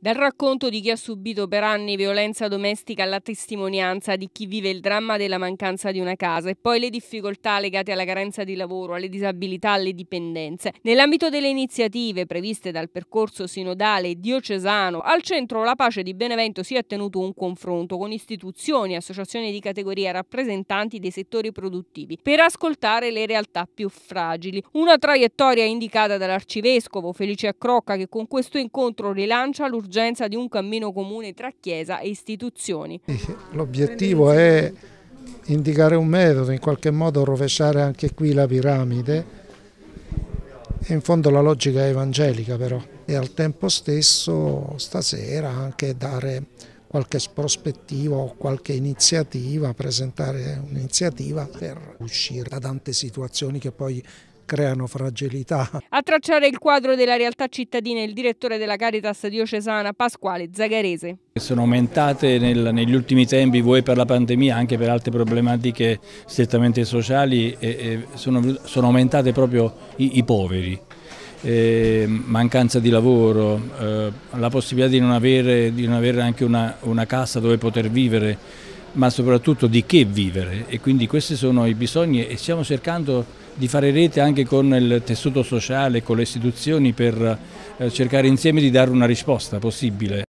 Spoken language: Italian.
Dal racconto di chi ha subito per anni violenza domestica alla testimonianza di chi vive il dramma della mancanza di una casa e poi le difficoltà legate alla carenza di lavoro, alle disabilità, alle dipendenze. Nell'ambito delle iniziative previste dal percorso sinodale diocesano, al centro La Pace di Benevento si è tenuto un confronto con istituzioni, associazioni di categoria, rappresentanti dei settori produttivi per ascoltare le realtà più fragili. Una traiettoria indicata dall'arcivescovo Felice Accrocca che con questo incontro rilancia l'urgenza l'urgenza di un cammino comune tra Chiesa e istituzioni. L'obiettivo è indicare un metodo, in qualche modo rovesciare anche qui la piramide, e in fondo la logica è evangelica però, e al tempo stesso stasera anche dare qualche prospettiva o qualche iniziativa, presentare un'iniziativa per uscire da tante situazioni che poi creano fragilità. A tracciare il quadro della realtà cittadina il direttore della Caritas diocesana Pasquale Zagarese. Sono aumentate nel, negli ultimi tempi, vuoi per la pandemia, anche per altre problematiche strettamente sociali, e, e sono, sono, aumentate proprio i, i poveri. Eh, mancanza di lavoro, eh, la possibilità di non avere, di non avere anche una, una casa dove poter vivere, ma soprattutto di che vivere e quindi questi sono i bisogni e stiamo cercando di fare rete anche con il tessuto sociale, con le istituzioni per eh, cercare insieme di dare una risposta possibile.